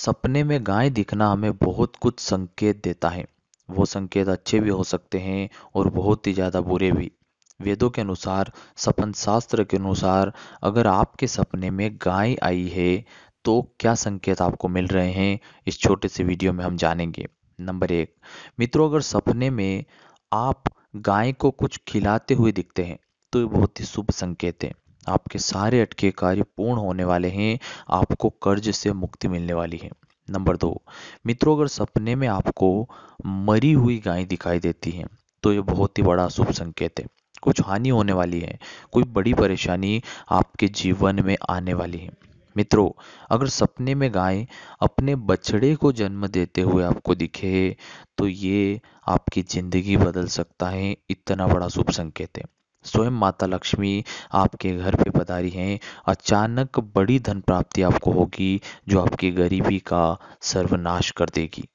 सपने में गाय दिखना हमें बहुत कुछ संकेत देता है वो संकेत अच्छे भी हो सकते हैं और बहुत ही ज़्यादा बुरे भी वेदों के अनुसार सपन शास्त्र के अनुसार अगर आपके सपने में गाय आई है तो क्या संकेत आपको मिल रहे हैं इस छोटे से वीडियो में हम जानेंगे नंबर एक मित्रों अगर सपने में आप गाय को कुछ खिलाते हुए दिखते हैं तो ये बहुत ही शुभ संकेत है आपके सारे अटके कार्य पूर्ण होने वाले हैं आपको कर्ज से मुक्ति मिलने वाली है नंबर दो मित्रों अगर सपने में आपको मरी हुई गाय दिखाई देती है तो ये बहुत ही बड़ा शुभ संकेत है कुछ हानि होने वाली है कोई बड़ी परेशानी आपके जीवन में आने वाली है मित्रों अगर सपने में गाय अपने बछड़े को जन्म देते हुए आपको दिखे तो ये आपकी ज़िंदगी बदल सकता है इतना बड़ा शुभ संकेत है स्वयं माता लक्ष्मी आपके घर पे पधारी हैं अचानक बड़ी धन प्राप्ति आपको होगी जो आपकी गरीबी का सर्वनाश कर देगी